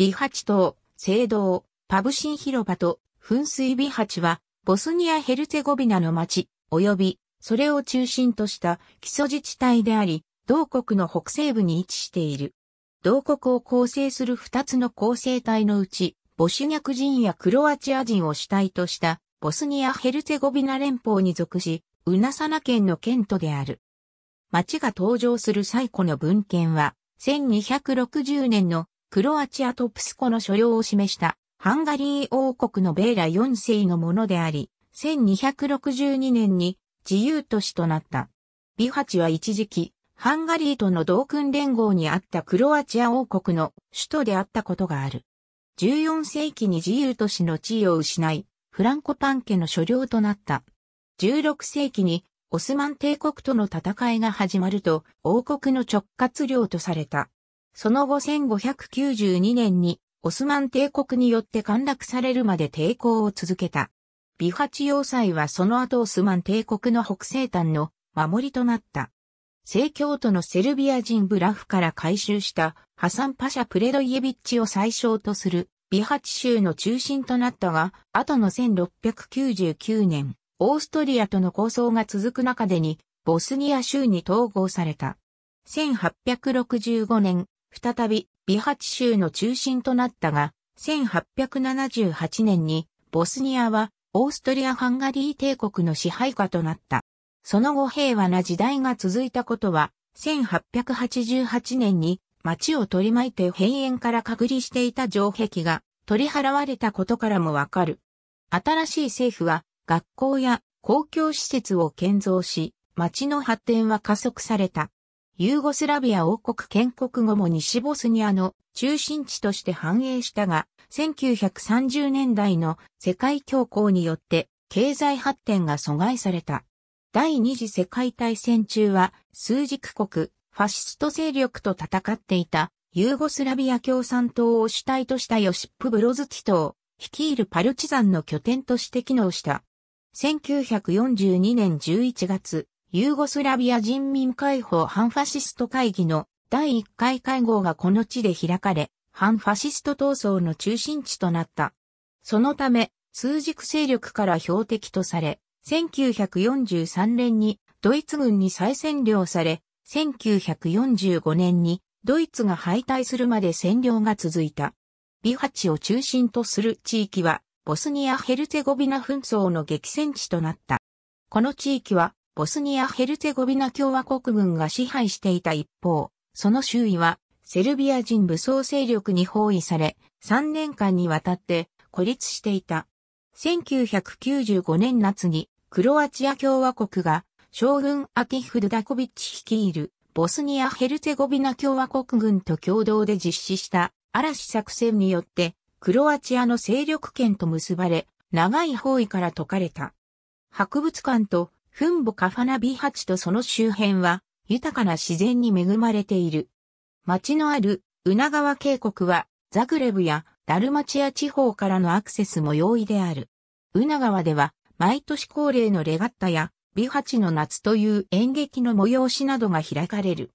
美八島、聖堂、パブシン広場と噴水美八は、ボスニア・ヘルツェゴビナの町、及び、それを中心とした基礎自治体であり、同国の北西部に位置している。同国を構成する二つの構成体のうち、ボシュニャク人やクロアチア人を主体としたボスニア・ヘルツェゴビナ連邦に属し、ウナサナ県の県都である。町が登場する最古の文献は、1260年のクロアチアトプスコの所領を示したハンガリー王国のベーラ4世のものであり、1262年に自由都市となった。ビハチは一時期、ハンガリーとの同訓連合にあったクロアチア王国の首都であったことがある。14世紀に自由都市の地位を失い、フランコパン家の所領となった。16世紀にオスマン帝国との戦いが始まると王国の直轄領とされた。その後1592年にオスマン帝国によって陥落されるまで抵抗を続けた。ビハチ要塞はその後オスマン帝国の北西端の守りとなった。正教徒のセルビア人ブラフから回収したハサンパシャ・プレドイエビッチを最小とするビハチ州の中心となったが、後の1699年、オーストリアとの抗争が続く中でに、ボスニア州に統合された。1865年、再びビハチ州の中心となったが、1878年にボスニアはオーストリア・ハンガリー帝国の支配下となった。その後平和な時代が続いたことは、1888年に町を取り巻いて平原から隔離していた城壁が取り払われたことからもわかる。新しい政府は学校や公共施設を建造し、町の発展は加速された。ユーゴスラビア王国建国後も西ボスニアの中心地として繁栄したが、1930年代の世界恐慌によって経済発展が阻害された。第二次世界大戦中は数軸国、ファシスト勢力と戦っていたユーゴスラビア共産党を主体としたヨシップ・ブロズティを率いるパルチザンの拠点として機能した。1942年11月、ユーゴスラビア人民解放反ファシスト会議の第1回会合がこの地で開かれ、反ファシスト闘争の中心地となった。そのため、数軸勢力から標的とされ、1943年にドイツ軍に再占領され、1945年にドイツが敗退するまで占領が続いた。ビハチを中心とする地域は、ボスニア・ヘルツェゴビナ紛争の激戦地となった。この地域は、ボスニア・ヘルツェゴビナ共和国軍が支配していた一方、その周囲はセルビア人武装勢力に包囲され、3年間にわたって孤立していた。1995年夏にクロアチア共和国が将軍アキフ・ドダコビッチ率いるボスニア・ヘルツェゴビナ共和国軍と共同で実施した嵐作戦によってクロアチアの勢力圏と結ばれ長い包囲から解かれた。博物館とフンボカファナビハチとその周辺は豊かな自然に恵まれている。町のあるウナ川渓谷はザグレブやダルマチア地方からのアクセスも容易である。ウナ川では毎年恒例のレガッタやビハチの夏という演劇の催しなどが開かれる。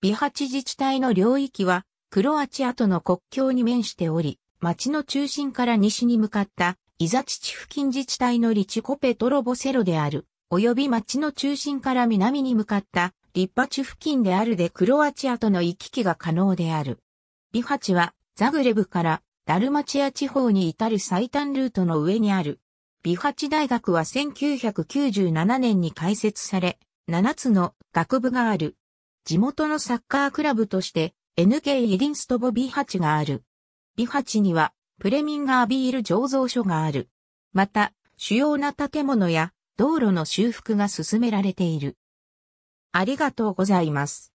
ビハチ自治体の領域はクロアチアとの国境に面しており、町の中心から西に向かったイザチチ付近自治体のリチコペトロボセロである。及び町の中心から南に向かったリッパチ付近であるでクロアチアとの行き来が可能である。ビハチはザグレブからダルマチア地方に至る最短ルートの上にある。ビハチ大学は1997年に開設され、7つの学部がある。地元のサッカークラブとして NK イディンストボビハチがある。ビハチにはプレミンガービール醸造所がある。また、主要な建物や道路の修復が進められている。ありがとうございます。